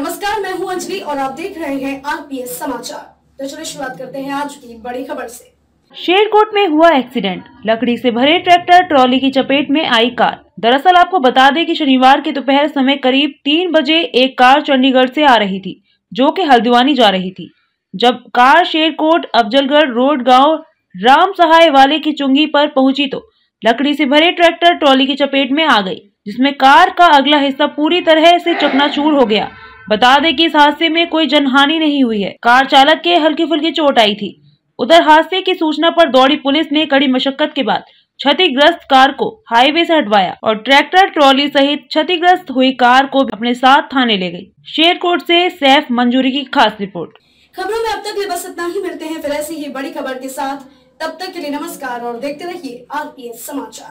नमस्कार मैं हूं अंजलि और आप देख रहे हैं आरपीएस समाचार तो चलिए शुरुआत करते हैं आज की बड़ी खबर से शेरकोट में हुआ एक्सीडेंट लकड़ी से भरे ट्रैक्टर ट्रॉली की चपेट में आई कार दरअसल आपको बता दें कि शनिवार के दोपहर समय करीब तीन बजे एक कार चंडीगढ़ से आ रही थी जो कि हल्द्वानी जा रही थी जब कार शेरकोट अफजलगढ़ रोड गांव राम सहाय वाले की चुंगी पर पहुंची तो लकड़ी से भरे ट्रैक्टर ट्रॉली की चपेट में आ गई जिसमें कार का अगला हिस्सा पूरी तरह से चकनाचूर हो गया बता दें कि इस हादसे में कोई जनहानि नहीं हुई है कार चालक के हल्की फुल्की चोट आई थी उधर हादसे की सूचना पर दौड़ी पुलिस ने कड़ी मशक्कत के बाद क्षतिग्रस्त कार को हाईवे से हटवाया और ट्रैक्टर ट्रॉली सहित क्षतिग्रस्त हुई कार को अपने साथ थाने ले गई शेरकोट से सैफ मंजूरी की खास रिपोर्ट खबरों में अब तक बस इतना ही मिलते हैं फिर ऐसी ही बड़ी खबर के साथ तब तक के लिए नमस्कार और देखते रहिए आरपीएस समाचार